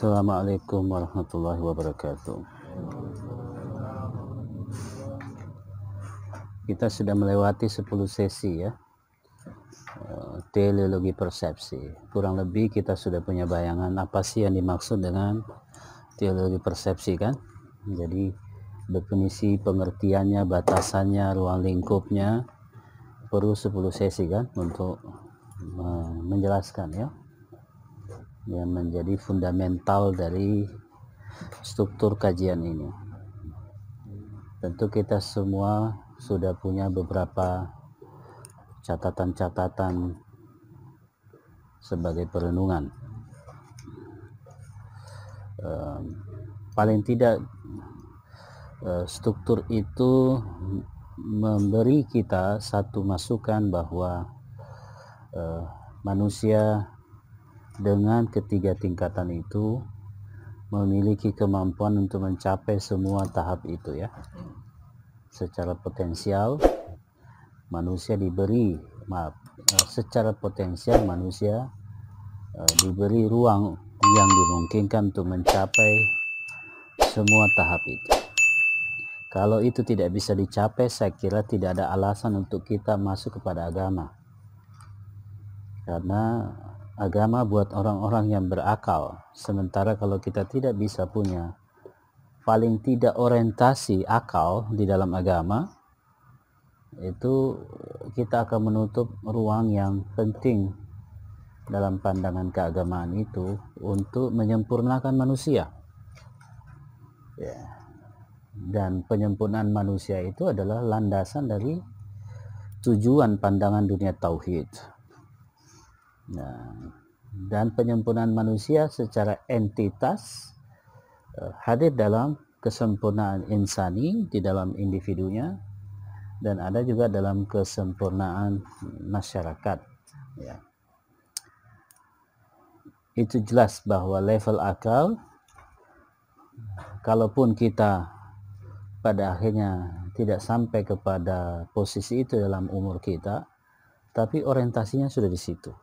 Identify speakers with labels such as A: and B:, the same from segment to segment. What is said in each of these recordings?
A: Assalamualaikum warahmatullahi wabarakatuh. Kita sudah melewati 10 sesi ya. Eh, teleologi persepsi. Kurang lebih kita sudah punya bayangan apa sih yang dimaksud dengan teologi persepsi kan? Jadi definisi pengertiannya, batasannya, ruang lingkupnya perlu 10 sesi kan untuk eh, menjelaskan ya yang menjadi fundamental dari struktur kajian ini. Tentu kita semua sudah punya beberapa catatan-catatan sebagai perenungan. Ehm, paling tidak eh, struktur itu memberi kita satu masukan bahwa eh, manusia dengan ketiga tingkatan itu memiliki kemampuan untuk mencapai semua tahap itu ya. Secara potensial manusia diberi maaf, eh, secara potensial manusia uh, diberi ruang yang dimungkinkan untuk mencapai semua tahap itu. Kalau itu tidak bisa dicapai, saya kira tidak ada alasan untuk kita masuk kepada agama. Karena agama buat orang-orang yang berakal. Sementara kalau kita tidak bisa punya paling tidak orientasi akal di dalam agama, itu kita akan menutup ruang yang penting dalam pandangan keagamaan itu untuk menyempurnakan manusia. Ya. Dan penyempurnaan manusia itu adalah landasan dari tujuan pandangan dunia tauhid. Ya. dan penyempurnaan manusia secara entitas eh, hadir dalam kesempurnaan insani di dalam individunya dan ada juga dalam kesempurnaan masyarakat ya. itu jelas bahwa level akal kalaupun kita pada akhirnya tidak sampai kepada posisi itu dalam umur kita tapi orientasinya sudah di situ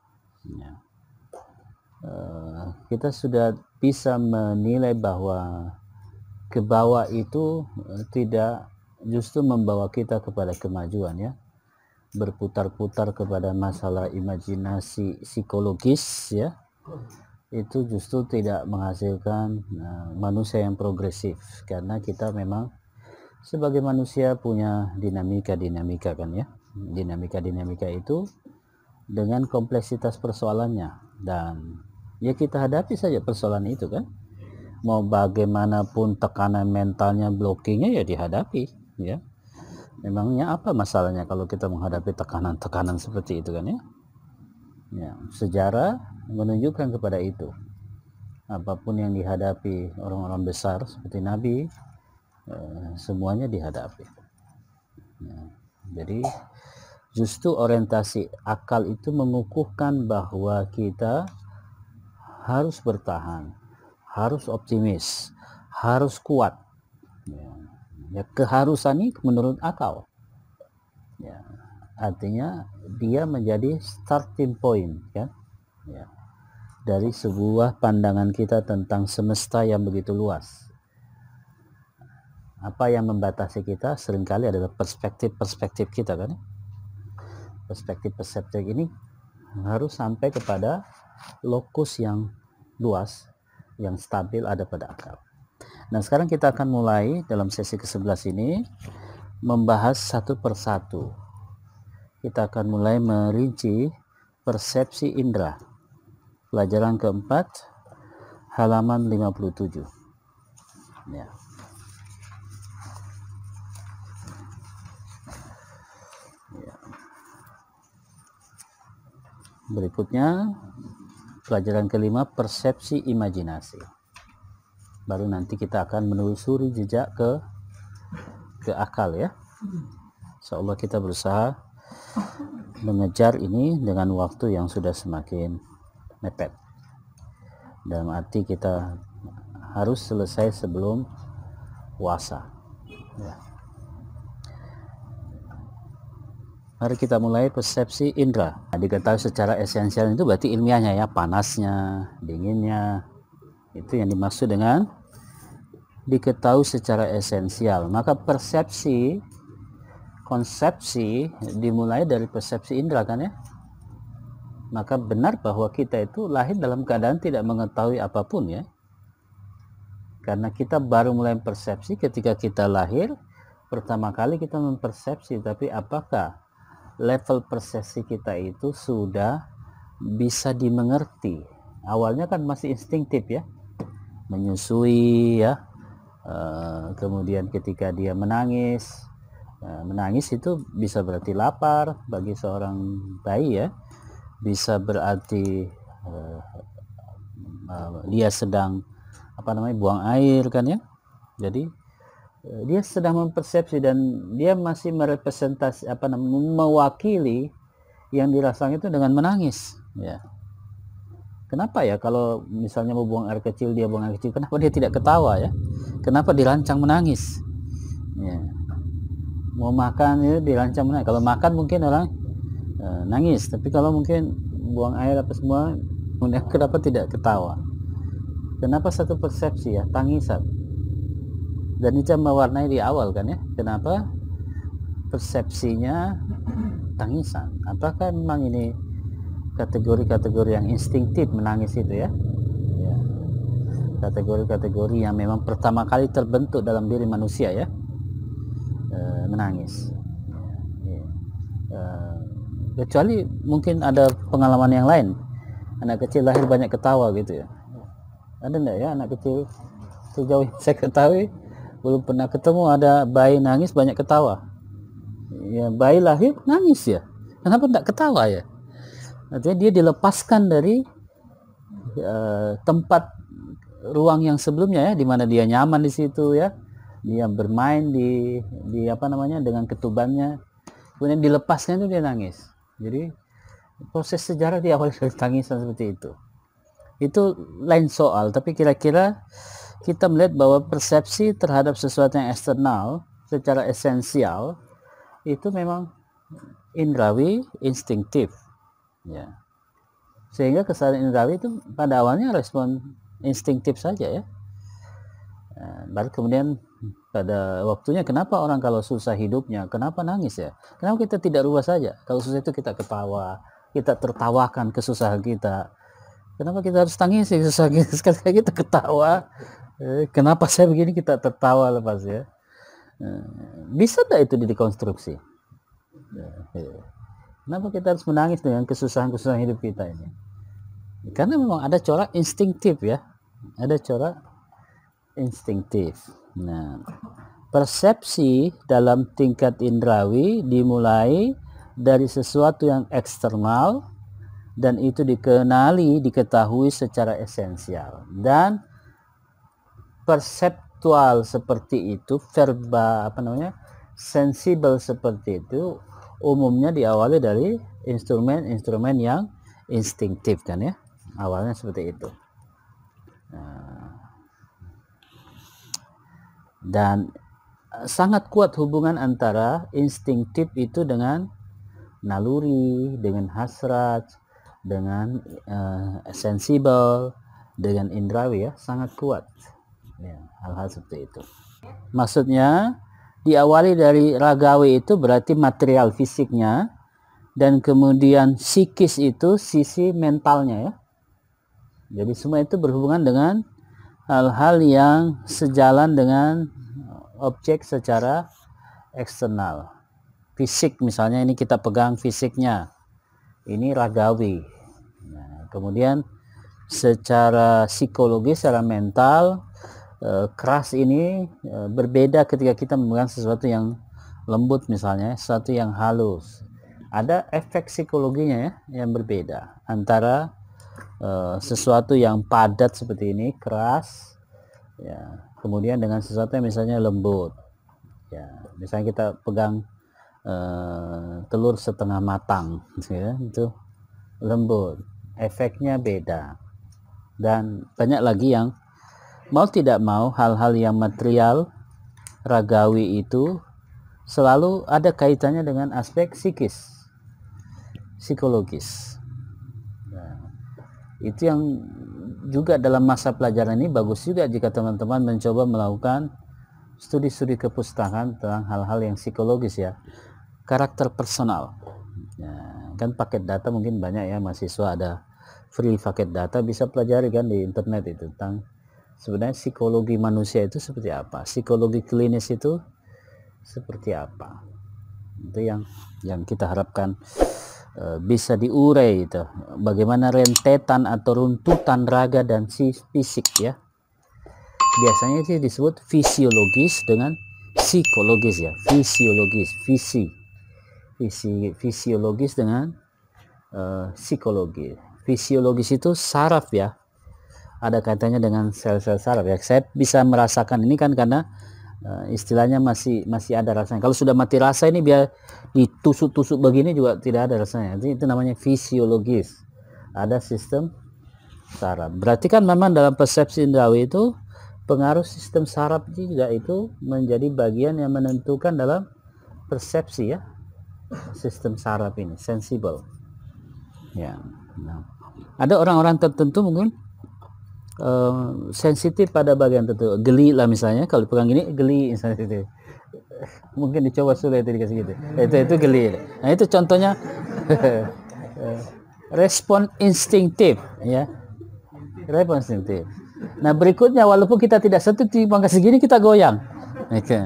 A: Ya. Uh, kita sudah bisa menilai bahwa ke bawah itu uh, tidak justru membawa kita kepada kemajuan ya berputar-putar kepada masalah imajinasi psikologis ya itu justru tidak menghasilkan uh, manusia yang progresif karena kita memang sebagai manusia punya dinamika-dinamika kan ya dinamika-dinamika itu dengan kompleksitas persoalannya dan ya kita hadapi saja persoalan itu kan mau bagaimanapun tekanan mentalnya blockingnya ya dihadapi ya memangnya apa masalahnya kalau kita menghadapi tekanan-tekanan seperti itu kan ya ya sejarah menunjukkan kepada itu apapun yang dihadapi orang-orang besar seperti nabi eh, semuanya dihadapi ya, jadi Justru orientasi akal itu mengukuhkan bahwa kita harus bertahan, harus optimis, harus kuat. Ya, ya keharusan ini menurut akal. Ya, artinya dia menjadi starting point kan? Ya, dari sebuah pandangan kita tentang semesta yang begitu luas. Apa yang membatasi kita seringkali adalah perspektif-perspektif kita kan? perspektif persepsi ini harus sampai kepada lokus yang luas, yang stabil ada pada akal. Nah, sekarang kita akan mulai dalam sesi ke-11 ini membahas satu persatu. Kita akan mulai merinci persepsi indera. Pelajaran keempat, halaman 57. Ya. berikutnya pelajaran kelima persepsi imajinasi baru nanti kita akan menelusuri jejak ke ke akal ya Insya kita berusaha mengejar ini dengan waktu yang sudah semakin mepet dalam arti kita harus selesai sebelum puasa ya. Mari kita mulai persepsi indera. Nah, diketahui secara esensial itu berarti ilmiahnya ya, panasnya, dinginnya. Itu yang dimaksud dengan diketahui secara esensial. Maka persepsi, konsepsi dimulai dari persepsi indera kan ya. Maka benar bahwa kita itu lahir dalam keadaan tidak mengetahui apapun ya. Karena kita baru mulai persepsi ketika kita lahir, pertama kali kita mempersepsi, tapi apakah level persepsi kita itu sudah bisa dimengerti. Awalnya kan masih instingtif ya, menyusui ya. E, kemudian ketika dia menangis, e, menangis itu bisa berarti lapar bagi seorang bayi ya, bisa berarti e, dia sedang apa namanya buang air kan ya. Jadi Eh, dia sedang mempersepsi dan dia masih merepresentasi apa namanya mewakili yang dirasakan itu dengan menangis ya kenapa ya kalau misalnya mau buang air kecil dia buang air kecil kenapa dia tidak ketawa ya kenapa dirancang menangis ya mau makan ya dirancang menangis kalau makan mungkin orang e, nangis tapi kalau mungkin buang air apa semua kenapa tidak ketawa kenapa satu persepsi ya tangisan dan ini mewarnai di awal kan ya kenapa persepsinya tangisan apakah memang ini kategori-kategori yang instingtif menangis itu ya? ya kategori-kategori yang memang pertama kali terbentuk dalam diri manusia ya e, menangis ya. Ya. E, kecuali mungkin ada pengalaman yang lain anak kecil lahir banyak ketawa gitu ya ada enggak ya anak kecil sejauh yang saya ketahui belum pernah ketemu ada bayi nangis banyak ketawa ya bayi lahir nangis ya kenapa tidak ketawa ya artinya dia dilepaskan dari uh, tempat ruang yang sebelumnya ya di mana dia nyaman di situ ya dia bermain di di apa namanya dengan ketubannya kemudian dilepasnya itu dia nangis jadi proses sejarah awal dari tangisan seperti itu itu lain soal tapi kira-kira kita melihat bahwa persepsi terhadap sesuatu yang eksternal secara esensial itu memang indrawi instinktif ya sehingga kesadaran indrawi itu pada awalnya respon instinktif saja ya. ya baru kemudian pada waktunya kenapa orang kalau susah hidupnya kenapa nangis ya kenapa kita tidak rubah saja kalau susah itu kita ketawa kita tertawakan kesusahan kita kenapa kita harus tangis susah kita sekali kita ketawa Eh, kenapa saya begini kita tertawa lepas ya? Eh, bisa tak itu dikonstruksi? Eh, kenapa kita harus menangis dengan kesusahan-kesusahan hidup kita ini? Karena memang ada corak instinktif ya, ada corak instinktif Nah, persepsi dalam tingkat indrawi dimulai dari sesuatu yang eksternal dan itu dikenali, diketahui secara esensial dan perseptual seperti itu, verba apa namanya, sensibel seperti itu, umumnya diawali dari instrumen-instrumen yang instinktif kan ya, awalnya seperti itu. Nah. Dan eh, sangat kuat hubungan antara instinktif itu dengan naluri, dengan hasrat, dengan uh, eh, sensibel, dengan indrawi ya, sangat kuat ya, hal-hal seperti itu maksudnya diawali dari ragawi itu berarti material fisiknya dan kemudian psikis itu sisi mentalnya ya jadi semua itu berhubungan dengan hal-hal yang sejalan dengan objek secara eksternal fisik misalnya ini kita pegang fisiknya ini ragawi nah, kemudian secara psikologis secara mental Eh, keras ini eh, berbeda ketika kita memegang sesuatu yang lembut misalnya, sesuatu yang halus. Ada efek psikologinya ya yang berbeda antara uh, sesuatu yang padat seperti ini, keras ya, kemudian dengan sesuatu yang misalnya lembut. Ya, misalnya kita pegang uh, telur setengah matang ya, itu lembut. Efeknya beda. Dan banyak lagi yang mau tidak mau hal-hal yang material ragawi itu selalu ada kaitannya dengan aspek psikis psikologis nah, itu yang juga dalam masa pelajaran ini bagus juga jika teman-teman mencoba melakukan studi-studi kepustakaan tentang hal-hal yang psikologis ya karakter personal nah, kan paket data mungkin banyak ya mahasiswa ada free paket data bisa pelajari kan di internet itu tentang sebenarnya psikologi manusia itu seperti apa psikologi klinis itu seperti apa itu yang yang kita harapkan e, bisa diurai itu bagaimana rentetan atau runtutan raga dan si fisik ya biasanya sih disebut fisiologis dengan psikologis ya fisiologis visi visi fisiologis dengan e, psikologi fisiologis itu saraf ya ada kaitannya dengan sel-sel saraf ya. Saya bisa merasakan ini kan karena eh, istilahnya masih masih ada rasanya. Kalau sudah mati rasa ini biar ditusuk-tusuk begini juga tidak ada rasanya. Jadi itu namanya fisiologis. Ada sistem saraf. Berarti kan memang dalam persepsi indrawi itu pengaruh sistem saraf juga itu menjadi bagian yang menentukan dalam persepsi ya sistem saraf ini sensible. Ya. Nah. Ada orang-orang tertentu mungkin sensitif pada bagian tertentu geli lah misalnya kalau pegang gini geli sensitif mungkin dicoba sudah itu dikasih gitu itu itu geli nah itu contohnya respon instinktif ya respon instinktif nah berikutnya walaupun kita tidak satu di kasih gini kita goyang oke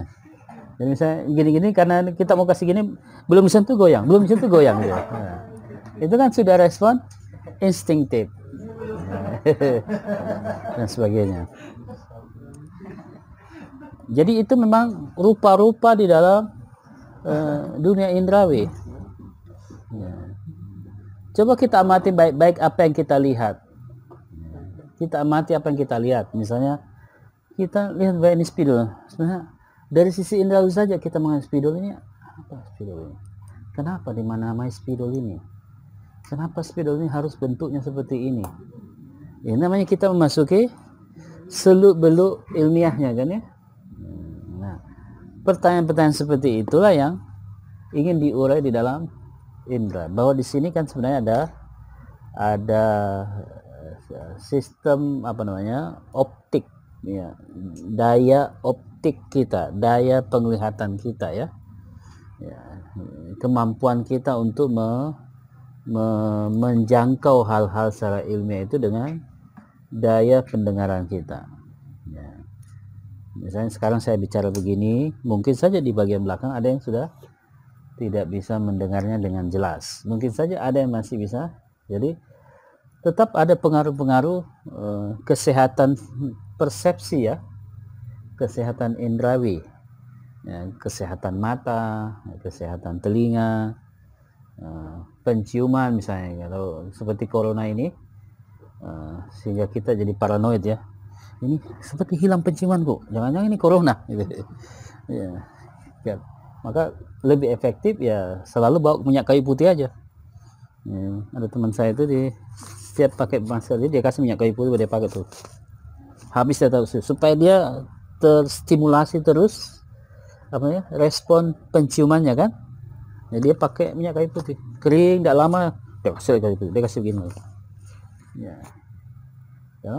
A: jadi misalnya gini-gini karena kita mau kasih gini belum sentuh goyang belum sentuh goyang gitu. nah, itu kan sudah respon instinktif dan sebagainya. Jadi itu memang rupa-rupa di dalam uh, dunia indrawi. Ya. Coba kita amati baik-baik apa yang kita lihat. Kita amati apa yang kita lihat. Misalnya kita lihat ini spidol. Sebenarnya dari sisi indrawi saja kita mengenai spidol ini apa spidol ini? Kenapa dimana namanya spidol ini? Kenapa spidol ini harus bentuknya seperti ini? ini ya, namanya kita memasuki seluk beluk ilmiahnya kan ya nah pertanyaan-pertanyaan seperti itulah yang ingin diurai di dalam indra. bahwa di sini kan sebenarnya ada ada eh, sistem apa namanya optik ya daya optik kita daya penglihatan kita ya, ya kemampuan kita untuk me, me, menjangkau hal-hal secara ilmiah itu dengan daya pendengaran kita ya. misalnya sekarang saya bicara begini mungkin saja di bagian belakang ada yang sudah tidak bisa mendengarnya dengan jelas mungkin saja ada yang masih bisa jadi tetap ada pengaruh-pengaruh e, kesehatan persepsi ya kesehatan indrawi ya, kesehatan mata kesehatan telinga e, penciuman misalnya kalau seperti corona ini Eh, sehingga kita jadi paranoid ya ini seperti hilang penciuman kok jangan-jangan ini corona gitu ya. ya maka lebih efektif ya selalu bawa minyak kayu putih aja ya. ada teman saya itu di setiap pakai masker dia kasih minyak kayu putih dia pakai tuh habis dia tahu supaya dia terstimulasi terus apa ya respon penciumannya kan jadi ya, dia pakai minyak kayu putih kering tidak lama dia kasih kayu putih dia kasih begini Ya. Ya,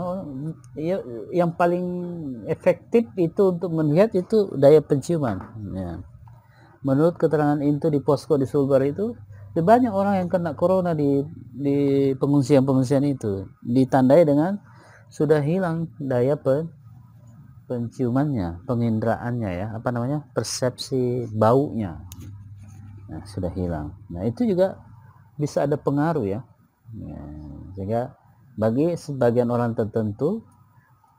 A: ya, yang paling efektif itu untuk melihat itu daya penciuman. Ya. Menurut keterangan itu di posko di Sulbar itu, banyak orang yang kena corona di di pengungsian-pengungsian itu ditandai dengan sudah hilang daya pen, penciumannya, pengindraannya ya, apa namanya persepsi baunya nah, sudah hilang. Nah itu juga bisa ada pengaruh ya, ya sehingga bagi sebagian orang tertentu,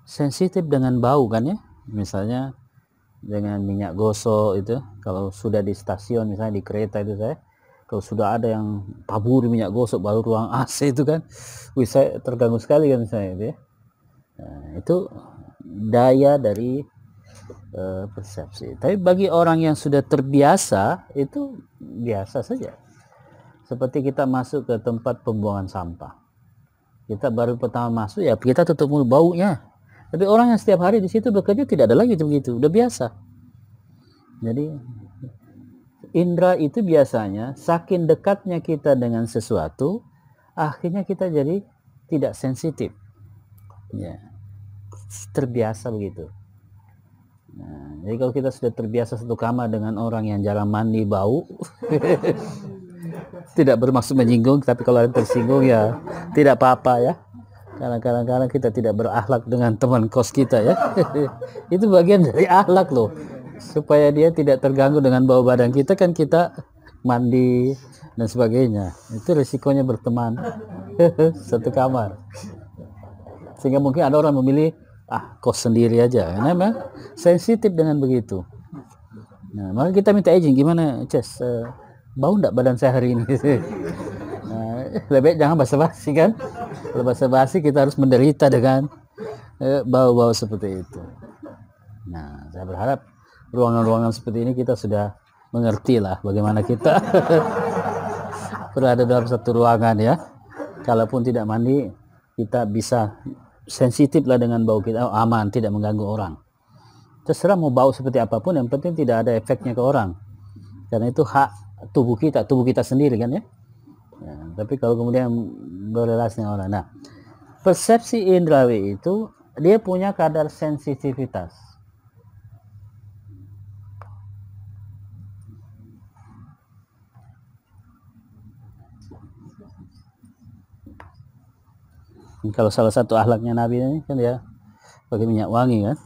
A: sensitif dengan bau kan ya. Misalnya dengan minyak gosok itu, kalau sudah di stasiun misalnya di kereta itu saya, kalau sudah ada yang tabur minyak gosok baru ruang AC itu kan, wih saya terganggu sekali kan saya, itu ya. Nah, itu daya dari uh, persepsi. Tapi bagi orang yang sudah terbiasa itu biasa saja. Seperti kita masuk ke tempat pembuangan sampah kita baru pertama masuk ya kita tutup mulut baunya tapi orang yang setiap hari di situ bekerja tidak ada lagi begitu udah biasa jadi indra itu biasanya saking dekatnya kita dengan sesuatu akhirnya kita jadi tidak sensitif ya terbiasa begitu nah, jadi kalau kita sudah terbiasa satu kamar dengan orang yang jarang mandi bau tidak bermaksud menyinggung tapi kalau ada tersinggung ya tidak apa-apa ya karena kadang-kadang kita tidak berakhlak dengan teman kos kita ya itu bagian dari akhlak loh supaya dia tidak terganggu dengan bau badan kita kan kita mandi dan sebagainya itu risikonya berteman satu kamar sehingga mungkin ada orang memilih ah kos sendiri aja karena sensitif dengan begitu nah maka kita minta izin gimana Ches uh, eh, bau enggak badan saya hari ini nah, lebih baik jangan basa-basi kan kalau basa-basi kita harus menderita dengan eh, bau-bau eh, seperti itu nah saya berharap ruangan-ruangan seperti ini kita sudah mengerti lah bagaimana kita berada dalam satu ruangan ya kalaupun tidak mandi kita bisa sensitif lah dengan bau kita oh, aman tidak mengganggu orang terserah mau bau seperti apapun yang penting tidak ada efeknya ke orang karena itu hak tubuh kita, tubuh kita sendiri kan ya. ya tapi kalau kemudian berrelasi dengan orang. Nah, persepsi indrawi itu dia punya kadar sensitivitas. Kalau salah satu ahlaknya Nabi ini kan ya pakai minyak wangi kan.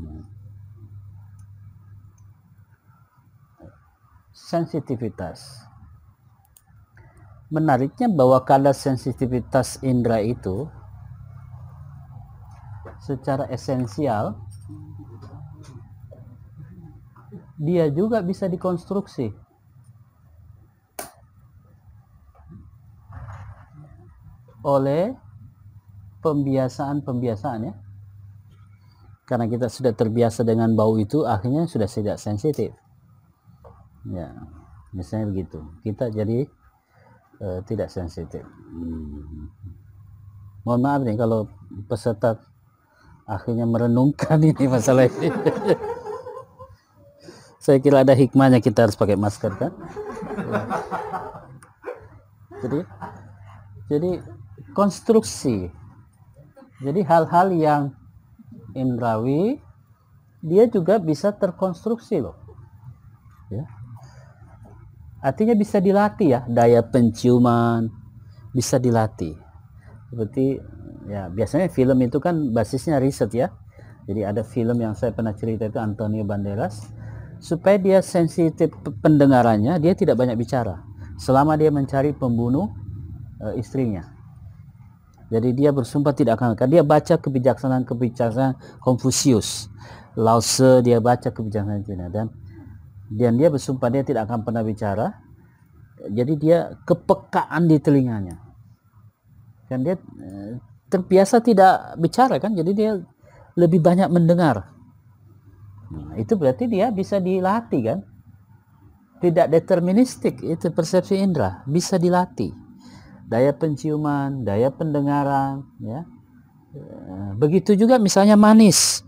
A: Hmm. sensitivitas. Menariknya bahwa kala sensitivitas indera itu secara esensial dia juga bisa dikonstruksi. oleh pembiasaan-pembiasaan ya. Karena kita sudah terbiasa dengan bau itu akhirnya sudah tidak sensitif ya misalnya begitu kita jadi uh, tidak sensitif hmm. mohon maaf nih kalau peserta akhirnya merenungkan ini masalah ini saya kira ada hikmahnya kita harus pakai masker kan ya. jadi jadi konstruksi jadi hal-hal yang indrawi dia juga bisa terkonstruksi loh Artinya bisa dilatih ya, daya penciuman bisa dilatih. Seperti ya biasanya film itu kan basisnya riset ya. Jadi ada film yang saya pernah cerita itu Antonio Banderas supaya dia sensitif pendengarannya, dia tidak banyak bicara selama dia mencari pembunuh e, istrinya. Jadi dia bersumpah tidak akan dia baca kebijaksanaan-kebijaksanaan Confucius, Lao dia baca kebijaksanaan Cina dan dan dia bersumpah dia tidak akan pernah bicara jadi dia kepekaan di telinganya kan dia eh, terbiasa tidak bicara kan jadi dia lebih banyak mendengar nah, itu berarti dia bisa dilatih kan tidak deterministik itu persepsi indera bisa dilatih daya penciuman daya pendengaran ya eh, begitu juga misalnya manis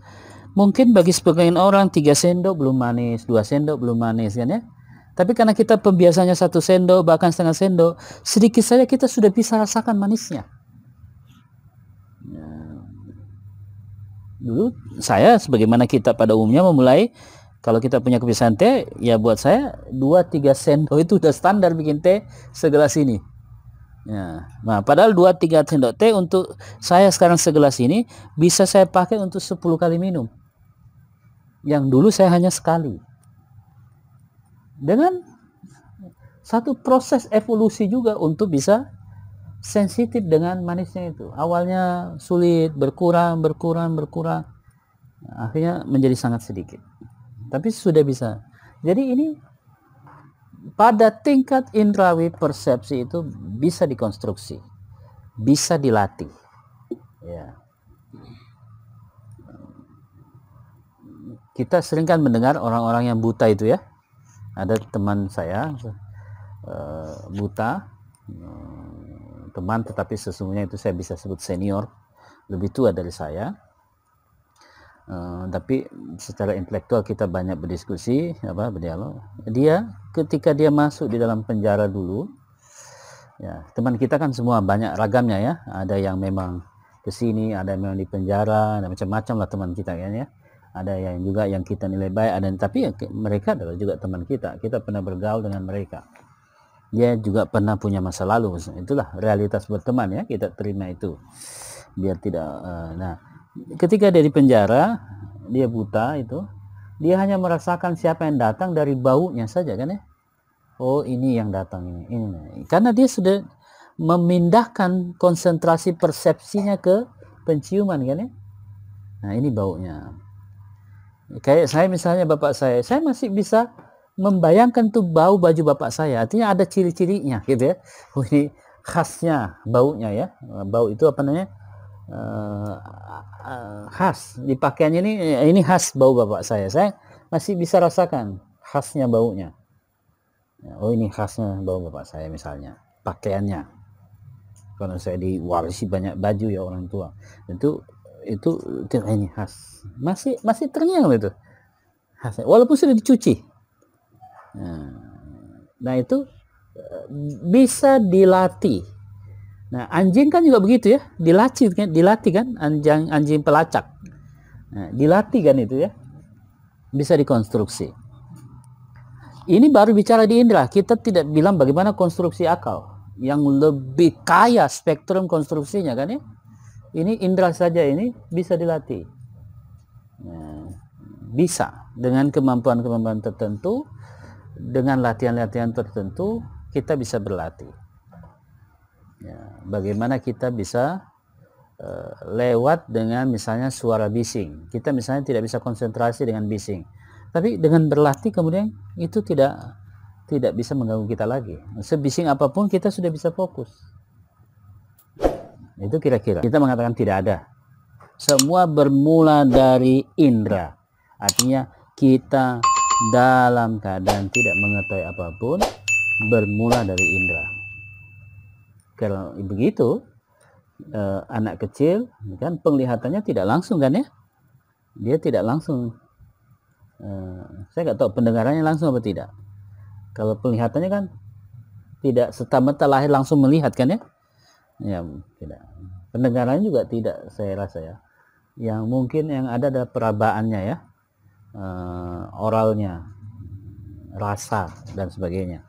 A: Mungkin bagi sebagian orang 3 sendok belum manis, 2 sendok belum manis kan ya. Tapi karena kita pembiasanya satu sendok bahkan setengah sendok, sedikit saja kita sudah bisa rasakan manisnya. Nah, dulu saya sebagaimana kita pada umumnya memulai kalau kita punya kebiasaan teh, ya buat saya 2-3 sendok itu sudah standar bikin teh segelas ini. Ya. Nah, padahal 2 3 sendok teh untuk saya sekarang segelas ini bisa saya pakai untuk 10 kali minum yang dulu saya hanya sekali. Dengan satu proses evolusi juga untuk bisa sensitif dengan manisnya itu. Awalnya sulit, berkurang, berkurang, berkurang. Akhirnya menjadi sangat sedikit. Tapi sudah bisa. Jadi ini pada tingkat indrawi persepsi itu bisa dikonstruksi, bisa dilatih. Ya. kita sering kan mendengar orang-orang yang buta itu ya ada teman saya eh, buta hmm, teman tetapi sesungguhnya itu saya bisa sebut senior lebih tua dari saya eh, tapi secara intelektual kita banyak berdiskusi apa berdialog dia ketika dia masuk di dalam penjara dulu ya teman kita kan semua banyak ragamnya ya ada yang memang ke sini ada yang memang di penjara dan macam-macam lah teman kita kan ya ada yang juga yang kita nilai baik ada yang tapi ya mereka adalah juga teman kita kita pernah bergaul dengan mereka dia juga pernah punya masa lalu itulah realitas berteman ya kita terima itu biar tidak uh, nah ketika dia di penjara dia buta itu dia hanya merasakan siapa yang datang dari baunya saja kan ya oh ini yang datang ini ini karena dia sudah memindahkan konsentrasi persepsinya ke penciuman kan ya nah ini baunya Kayak saya misalnya bapak saya, saya masih bisa membayangkan tuh bau baju bapak saya. Artinya ada ciri-cirinya gitu ya. Oh, ini khasnya baunya ya. Bau itu apa namanya? Uh, uh, khas di pakaiannya ini eh, ini khas bau bapak saya. Saya masih bisa rasakan khasnya baunya. Oh ini khasnya bau bapak saya misalnya pakaiannya. karena saya diwarisi banyak baju ya orang tua, tentu itu ini khas masih masih ternyang itu khas walaupun sudah dicuci nah, nah itu eh, bisa dilatih nah anjing kan juga begitu ya dilatih kan dilatih kan anjing anjing pelacak nah, dilatih kan itu ya bisa dikonstruksi ini baru bicara di indera kita tidak bilang bagaimana konstruksi akal yang lebih kaya spektrum konstruksinya kan ya ini indra saja ini bisa dilatih ya. bisa dengan kemampuan-kemampuan tertentu dengan latihan-latihan tertentu kita bisa berlatih ya, bagaimana kita bisa uh, lewat dengan misalnya suara bising kita misalnya tidak bisa konsentrasi dengan bising tapi dengan berlatih kemudian itu tidak tidak bisa mengganggu kita lagi sebising apapun kita sudah bisa fokus itu kira-kira. Kita mengatakan tidak ada. Semua bermula dari indera. Artinya kita dalam keadaan tidak mengetahui apapun bermula dari indera. Kalau begitu, eh, anak kecil kan penglihatannya tidak langsung kan ya? Dia tidak langsung. Eh, saya nggak tahu pendengarannya langsung apa tidak. Kalau penglihatannya kan tidak serta merta lahir langsung melihat kan ya? ya tidak pendengarannya juga tidak saya rasa ya yang mungkin yang ada adalah perabaannya ya e, oralnya rasa dan sebagainya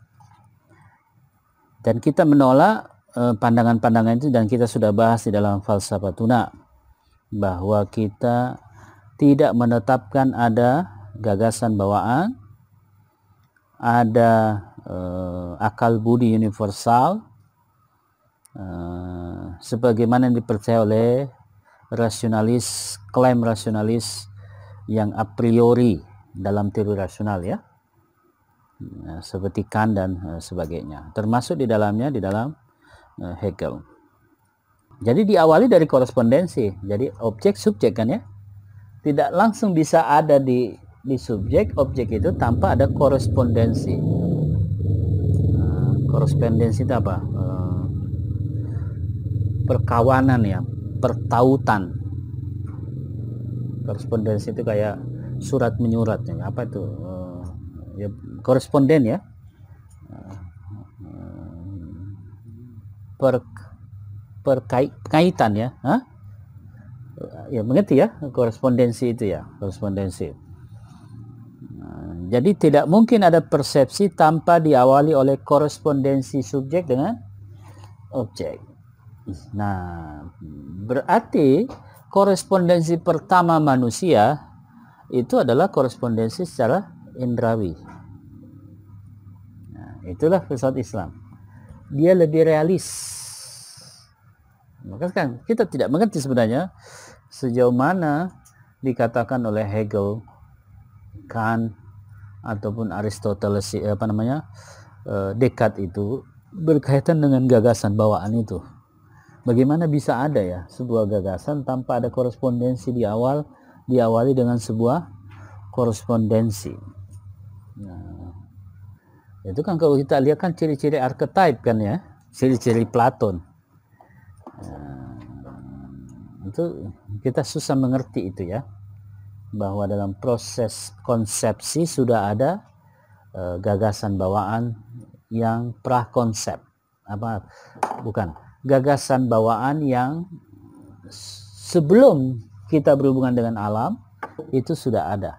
A: dan kita menolak eh, pandangan-pandangan itu dan kita sudah bahas di dalam falsafah tuna bahwa kita tidak menetapkan ada gagasan bawaan ada e, akal budi universal Eh, sebagaimana yang dipercaya oleh rasionalis klaim rasionalis yang a priori dalam teori rasional ya eh, seperti Kant dan eh, sebagainya termasuk di dalamnya di dalam Hegel jadi diawali dari korespondensi jadi objek subjek kan ya tidak langsung bisa ada di di subjek objek itu tanpa ada korespondensi korespondensi itu apa perkawanan ya pertautan korespondensi itu kayak surat menyurat ya. apa itu eh, ya koresponden ya per perkaitan ya Hah? ya mengerti ya korespondensi itu ya korespondensi nah, jadi tidak mungkin ada persepsi tanpa diawali oleh korespondensi subjek dengan objek Nah, berarti korespondensi pertama manusia itu adalah korespondensi secara indrawi. Nah, itulah filsafat Islam. Dia lebih realis. Maka kan kita tidak mengerti sebenarnya sejauh mana dikatakan oleh Hegel, Kant ataupun Aristoteles eh, apa namanya eh, dekat itu berkaitan dengan gagasan bawaan itu Bagaimana bisa ada ya sebuah gagasan tanpa ada korespondensi di awal diawali dengan sebuah korespondensi. Nah, itu kan kalau kita lihat kan ciri-ciri archetype kan ya, ciri-ciri Platon. Nah, itu kita susah mengerti itu ya, bahwa dalam proses konsepsi sudah ada uh, gagasan bawaan yang prakonsep apa bukan gagasan bawaan yang sebelum kita berhubungan dengan alam itu sudah ada.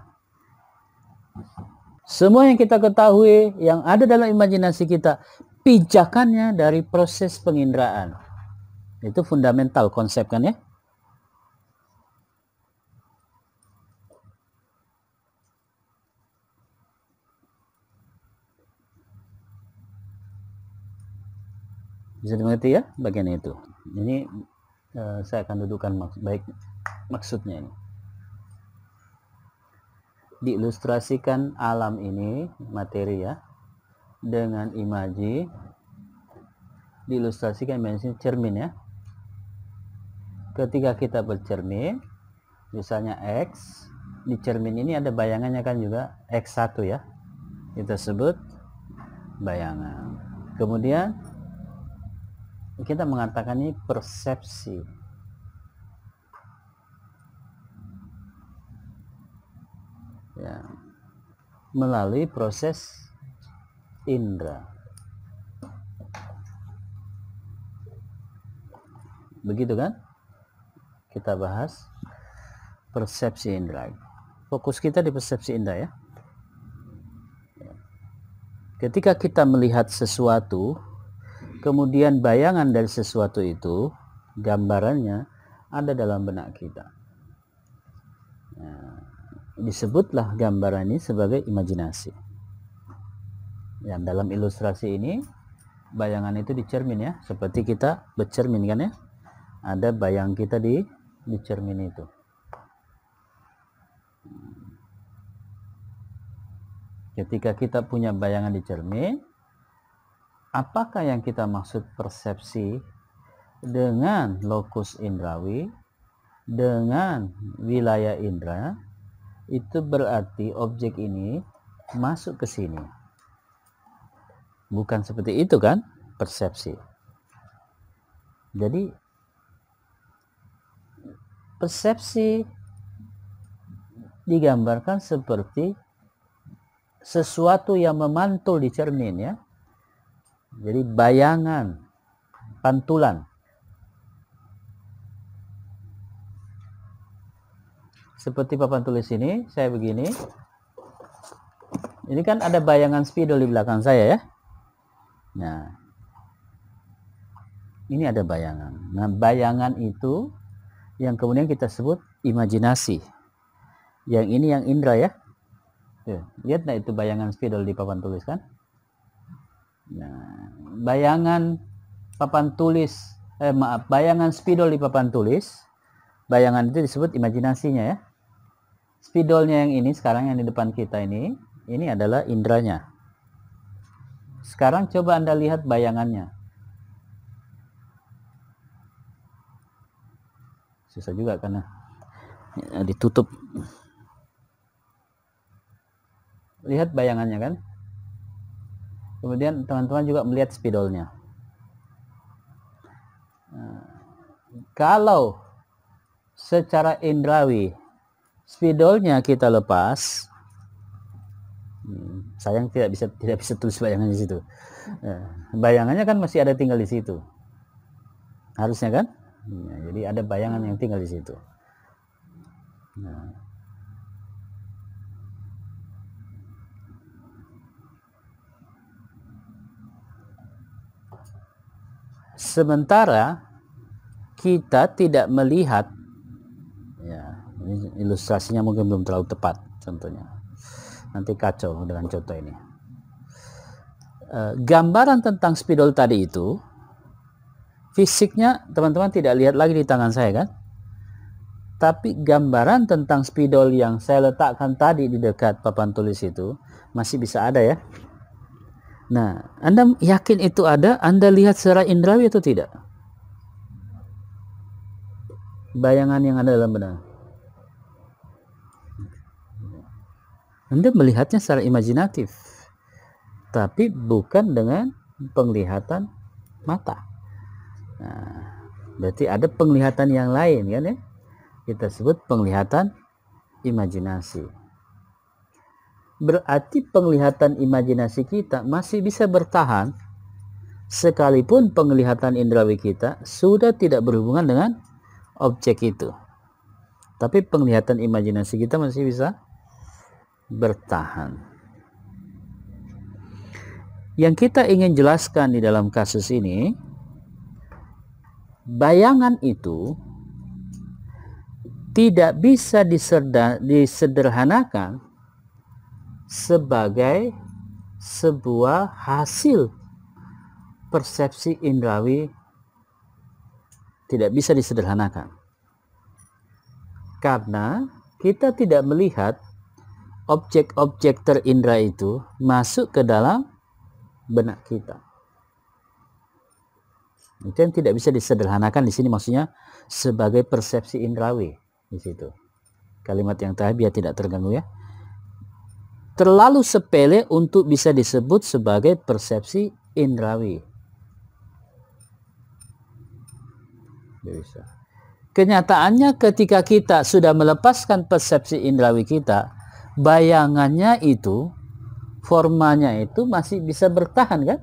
A: Semua yang kita ketahui yang ada dalam imajinasi kita pijakannya dari proses penginderaan. Itu fundamental konsep kan ya. bisa dimengerti ya bagian itu ini eh, saya akan dudukkan mak baik maksudnya ini diilustrasikan alam ini materi ya dengan imaji diilustrasikan mention cermin ya ketika kita bercermin misalnya X di cermin ini ada bayangannya kan juga X1 ya kita sebut bayangan kemudian kita mengatakan ini persepsi ya melalui proses indera begitu kan kita bahas persepsi indera fokus kita di persepsi indera ya ketika kita melihat sesuatu kemudian bayangan dari sesuatu itu gambarannya ada dalam benak kita nah, disebutlah gambaran ini sebagai imajinasi yang dalam ilustrasi ini bayangan itu dicermin ya seperti kita bercermin kan ya ada bayang kita di dicermin itu ketika kita punya bayangan di apakah yang kita maksud persepsi dengan lokus indrawi dengan wilayah indra itu berarti objek ini masuk ke sini bukan seperti itu kan persepsi jadi persepsi digambarkan seperti sesuatu yang memantul di cermin ya jadi bayangan, pantulan. Seperti papan tulis ini, saya begini. Ini kan ada bayangan spidol di belakang saya ya. Nah, ini ada bayangan. Nah, bayangan itu yang kemudian kita sebut imajinasi. Yang ini yang indra ya. Tuh, lihat nah itu bayangan spidol di papan tulis kan? Nah, bayangan papan tulis, eh maaf, bayangan spidol di papan tulis, bayangan itu disebut imajinasinya ya. Spidolnya yang ini sekarang yang di depan kita ini, ini adalah indranya. Sekarang coba Anda lihat bayangannya. Susah juga karena ya, ditutup. Lihat bayangannya kan? kemudian teman-teman juga melihat spidolnya kalau secara indrawi spidolnya kita lepas hmm, sayang tidak bisa tidak bisa tulis bayangan di situ ya, bayangannya kan masih ada tinggal di situ harusnya kan iya, jadi ada bayangan yang tinggal di situ nah, Sementara kita tidak melihat, ya, ini ilustrasinya mungkin belum terlalu tepat contohnya. Nanti kacau dengan contoh ini. Eh, gambaran tentang spidol tadi itu, fisiknya teman-teman tidak lihat lagi di tangan saya kan? Tapi gambaran tentang spidol yang saya letakkan tadi di dekat papan tulis itu masih bisa ada ya. Nah, Anda yakin itu ada? Anda lihat secara indrawi atau tidak? Bayangan yang ada dalam benak. Anda melihatnya secara imajinatif, tapi bukan dengan penglihatan mata. Nah, berarti ada penglihatan yang lain kan ya? Kita sebut penglihatan imajinasi berarti penglihatan imajinasi kita masih bisa bertahan sekalipun penglihatan indrawi kita sudah tidak berhubungan dengan objek itu. Tapi penglihatan imajinasi kita masih bisa bertahan. Yang kita ingin jelaskan di dalam kasus ini, bayangan itu tidak bisa disederhanakan sebagai sebuah hasil persepsi indrawi tidak bisa disederhanakan. Karena kita tidak melihat objek-objek terindra itu masuk ke dalam benak kita. Itu yang tidak bisa disederhanakan di sini maksudnya sebagai persepsi indrawi di situ. Kalimat yang tadi biar tidak terganggu ya terlalu sepele untuk bisa disebut sebagai persepsi indrawi. Kenyataannya ketika kita sudah melepaskan persepsi indrawi kita, bayangannya itu, formanya itu masih bisa bertahan kan?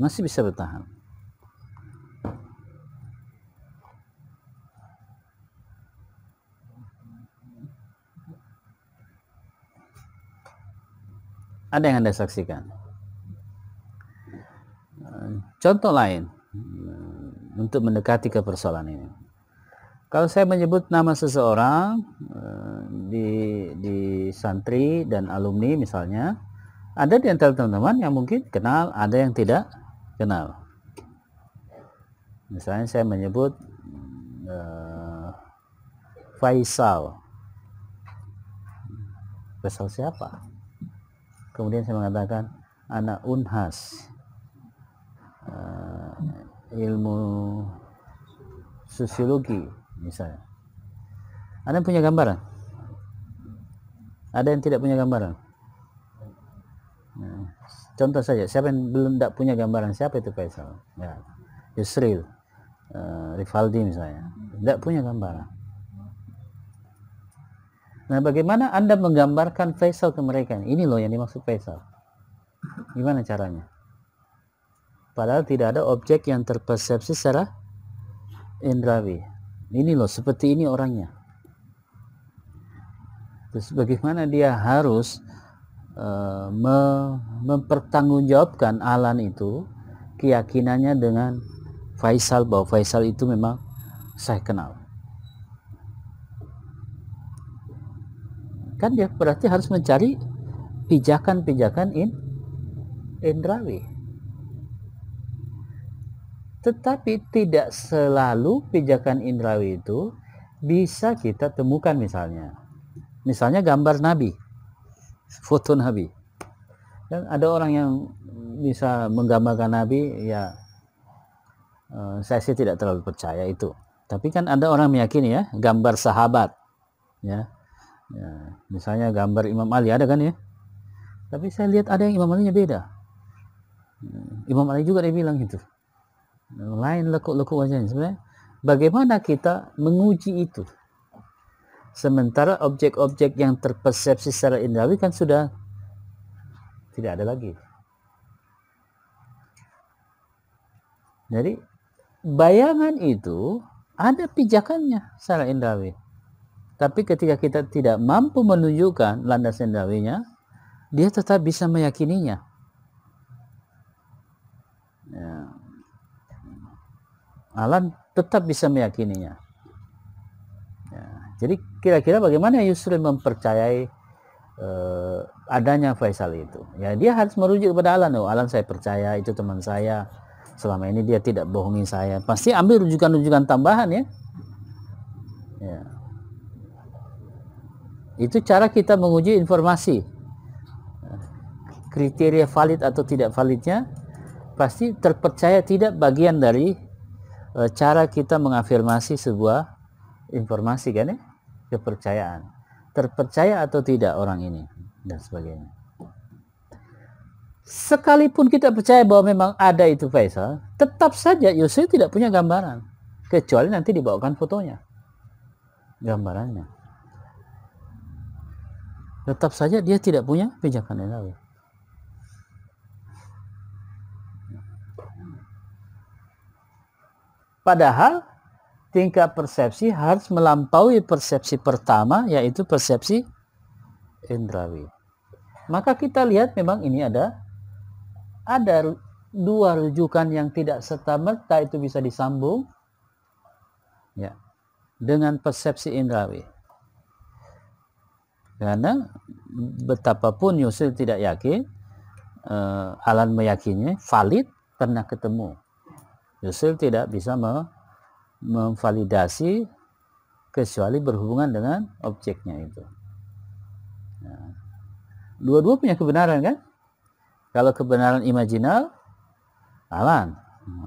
A: Masih bisa bertahan. Ada yang Anda saksikan. Contoh lain hmm, untuk mendekati ke persoalan ini. Kalau saya menyebut nama seseorang hmm, di, di santri dan alumni misalnya, ada di antara teman-teman yang mungkin kenal, ada yang tidak kenal. Misalnya saya menyebut uh, Faisal. Faisal siapa? kemudian saya mengatakan anak unhas uh, ilmu sosiologi misalnya Ada yang punya gambaran ada yang tidak punya gambaran nah, contoh saja siapa yang belum tidak punya gambaran siapa itu Faisal ya Yusril uh, eh, Rivaldi misalnya tidak punya gambaran Nah, bagaimana Anda menggambarkan Faisal ke mereka? Ini loh yang dimaksud Faisal. Gimana caranya? Padahal tidak ada objek yang terpersepsi secara indrawi. Ini loh, seperti ini orangnya. Terus bagaimana dia harus uh, me mempertanggungjawabkan Alan itu keyakinannya dengan Faisal bahwa Faisal itu memang saya kenal. kan dia berarti harus mencari pijakan-pijakan in indrawi tetapi tidak selalu pijakan indrawi itu bisa kita temukan misalnya misalnya gambar nabi foto nabi dan ada orang yang bisa menggambarkan nabi ya eh, saya sih tidak terlalu percaya itu tapi kan ada orang meyakini ya gambar sahabat ya ya misalnya gambar Imam Ali ada kan ya tapi saya lihat ada yang Imam Ali nya beda hmm, Imam Ali juga dia bilang itu, lain lekuk-lekuk wajahnya sebenarnya bagaimana kita menguji itu sementara objek-objek yang terpersepsi secara indrawi kan sudah tidak ada lagi jadi bayangan itu ada pijakannya secara indrawi tapi ketika kita tidak mampu menunjukkan landasan dawinya, dia tetap bisa meyakininya. Ya. Alan tetap bisa meyakininya. Ya. Jadi kira-kira bagaimana Yusril mempercayai uh, adanya Faisal itu? Ya dia harus merujuk kepada Alan. Oh Alan saya percaya itu teman saya. Selama ini dia tidak bohongi saya. Pasti ambil rujukan-rujukan tambahan ya. Ya. Itu cara kita menguji informasi. Kriteria valid atau tidak validnya pasti terpercaya tidak bagian dari e, cara kita mengafirmasi sebuah informasi kan ya? Kepercayaan. Terpercaya atau tidak orang ini dan sebagainya. Sekalipun kita percaya bahwa memang ada itu Faisal, tetap saja Yusuf tidak punya gambaran. Kecuali nanti dibawakan fotonya. Gambarannya tetap saja dia tidak punya pijakan lain. Padahal tingkat persepsi harus melampaui persepsi pertama yaitu persepsi indrawi. Maka kita lihat memang ini ada ada dua rujukan yang tidak serta merta itu bisa disambung ya dengan persepsi indrawi. Karena betapapun Yusuf tidak yakin, uh, Alan meyakini valid pernah ketemu. Yusuf tidak bisa me memvalidasi kecuali berhubungan dengan objeknya itu. Ya. dua-dua punya kebenaran kan? Kalau kebenaran imajinal, Alan.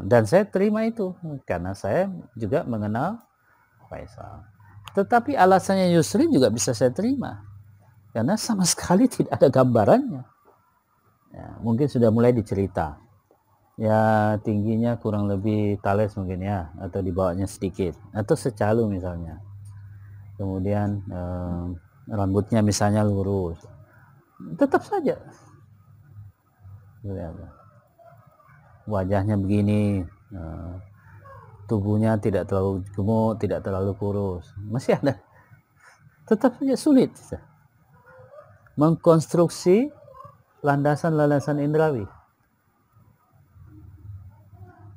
A: Dan saya terima itu karena saya juga mengenal Faisal. Tetapi alasannya Yusri juga bisa saya terima. Karena sama sekali tidak ada gambarannya. Ya, mungkin sudah mulai dicerita. Ya tingginya kurang lebih tales mungkin ya, atau dibawanya sedikit, atau secalu misalnya. Kemudian eh, rambutnya misalnya lurus, tetap saja. Ya. Wajahnya begini, eh, tubuhnya tidak terlalu gemuk, tidak terlalu kurus, masih ada. Tetap saja sulit mengkonstruksi landasan-landasan indrawi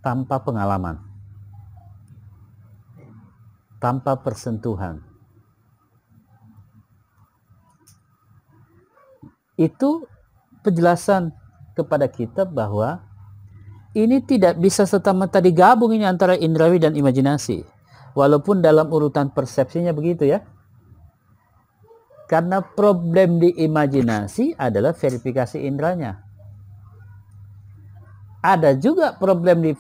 A: tanpa pengalaman, tanpa persentuhan. Itu penjelasan kepada kita bahwa ini tidak bisa serta-merta digabung ini antara indrawi dan imajinasi. Walaupun dalam urutan persepsinya begitu ya. Karena problem di imajinasi adalah verifikasi indranya. Ada juga problem di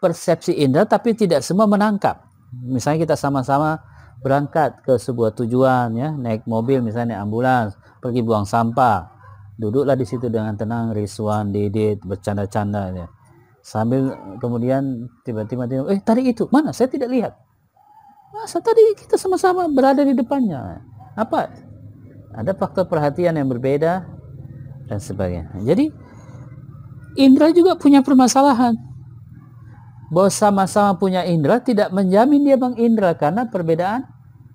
A: persepsi indra tapi tidak semua menangkap. Misalnya kita sama-sama berangkat ke sebuah tujuan ya, naik mobil misalnya ambulans, pergi buang sampah. Duduklah di situ dengan tenang, risuan, didit, bercanda-canda ya. Sambil kemudian tiba-tiba eh tadi itu mana? Saya tidak lihat. Masa tadi kita sama-sama berada di depannya. Apa ada faktor perhatian yang berbeda dan sebagainya. Jadi indra juga punya permasalahan. Bahwa sama-sama punya indra tidak menjamin dia mengindra karena perbedaan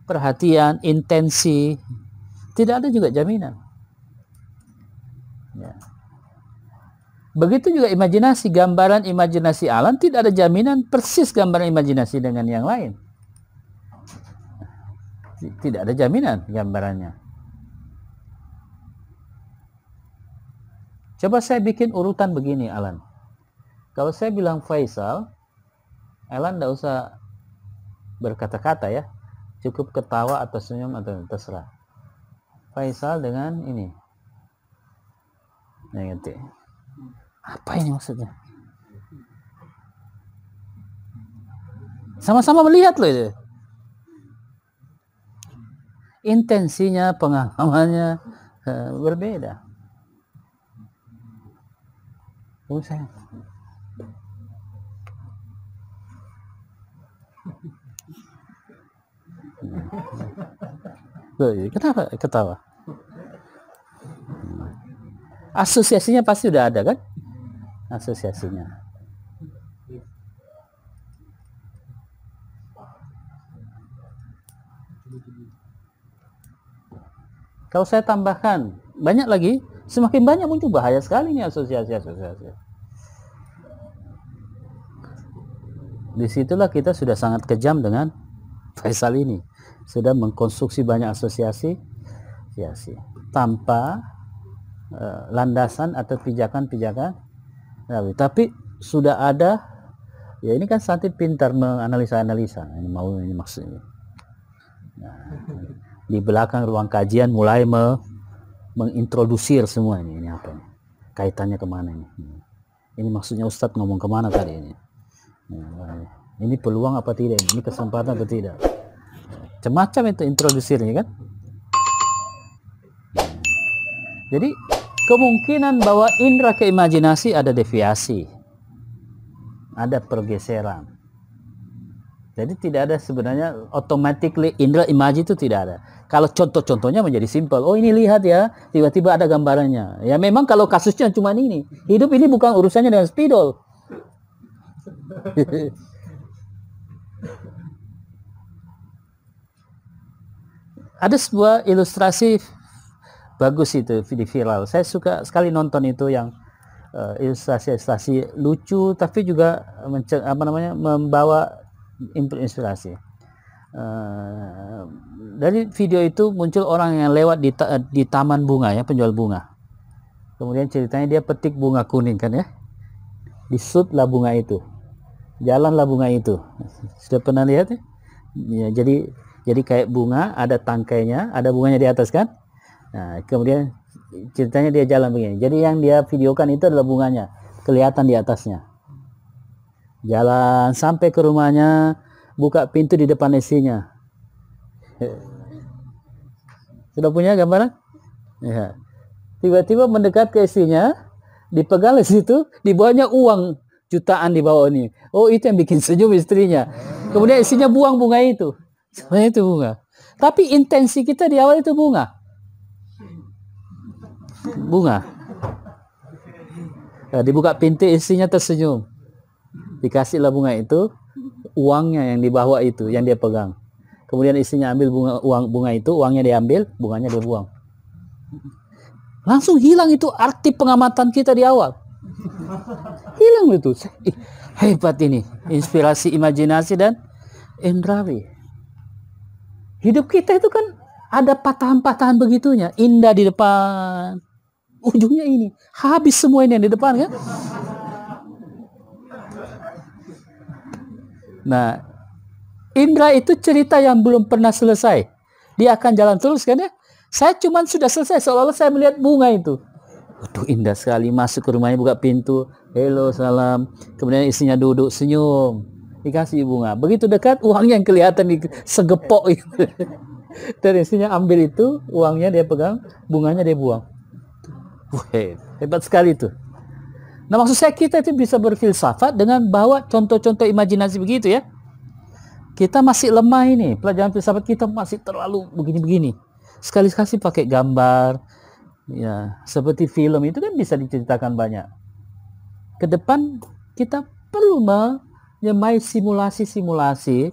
A: perhatian, intensi. Tidak ada juga jaminan. Ya. Begitu juga imajinasi, gambaran imajinasi alam tidak ada jaminan persis gambaran imajinasi dengan yang lain. Tidak ada jaminan gambarannya. Coba saya bikin urutan begini, Alan. Kalau saya bilang Faisal, Alan tidak usah berkata-kata ya. Cukup ketawa atau senyum atau terserah. Faisal dengan ini. Nah, ngerti. Apa ini maksudnya? Sama-sama melihat loh itu. Intensinya, pengalamannya eh, berbeda. Oh, saya. kenapa ketawa? Asosiasinya pasti udah ada kan? Asosiasinya. Kalau saya tambahkan, banyak lagi semakin banyak muncul bahaya sekali nih asosiasi-asosiasi. Disitulah kita sudah sangat kejam dengan Faisal ini. Sudah mengkonstruksi banyak asosiasi asosiasi ya tanpa uh, landasan atau pijakan-pijakan nah, Tapi sudah ada ya ini kan santri pintar menganalisa-analisa ini mau ini maksudnya. Nah, di belakang ruang kajian mulai me mengintrodusir semua ini ini apa ini kaitannya kemana ini hmm. ini maksudnya Ustadz ngomong kemana tadi ini hmm, ini peluang apa tidak ini kesempatan atau tidak macam-macam itu introdusirnya kan hmm. jadi kemungkinan bahwa indera keimajinasi ada deviasi ada pergeseran jadi tidak ada sebenarnya automatically indera imaji itu tidak ada kalau contoh-contohnya menjadi simpel. Oh ini lihat ya, tiba-tiba ada gambarannya. Ya memang kalau kasusnya cuma ini. Hidup ini bukan urusannya dengan spidol. ada sebuah ilustrasi bagus itu di viral. Saya suka sekali nonton itu yang uh, ilustrasi-ilustrasi lucu tapi juga apa namanya membawa inspirasi. Eh, dari video itu muncul orang yang lewat di, ta eh, di taman bunga ya penjual bunga kemudian ceritanya dia petik bunga kuning kan ya lah bunga itu jalanlah bunga itu sudah pernah lihat ya, ya jadi jadi kayak bunga ada tangkainya ada bunganya di atas kan nah, kemudian ceritanya dia jalan begini jadi yang dia videokan itu adalah bunganya kelihatan di atasnya jalan sampai ke rumahnya buka pintu di depan isinya eh. sudah punya gambaran ya tiba-tiba mendekat ke isinya dipegang di situ dibawanya uang jutaan di bawah ini oh itu yang bikin senyum istrinya kemudian isinya buang bunga itu sebenarnya itu bunga tapi intensi kita di awal itu bunga bunga Nah, dibuka pintu isinya tersenyum dikasihlah bunga itu uangnya yang dibawa itu yang dia pegang kemudian istrinya ambil bunga uang bunga itu uangnya diambil bunganya dia buang langsung hilang itu arti pengamatan kita di awal hilang itu hebat ini inspirasi imajinasi dan indrawi hidup kita itu kan ada patahan-patahan begitunya indah di depan ujungnya ini habis semua ini yang di depan kan Nah, Indra itu cerita yang belum pernah selesai. Dia akan jalan terus kan ya. Saya cuman sudah selesai seolah-olah saya melihat bunga itu. Waduh indah sekali masuk ke rumahnya buka pintu. Halo salam. Kemudian istrinya duduk senyum. Dikasih bunga. Begitu dekat uangnya yang kelihatan di segepok itu. Dan istrinya ambil itu uangnya dia pegang, bunganya dia buang. Wah, hebat sekali tuh. Nah maksud saya kita itu bisa berfilsafat dengan bahwa contoh-contoh imajinasi begitu ya. Kita masih lemah ini, pelajaran filsafat kita masih terlalu begini-begini. Sekali-sekali pakai gambar, ya seperti film itu kan bisa diceritakan banyak. Kedepan kita perlu menyemai simulasi simulasi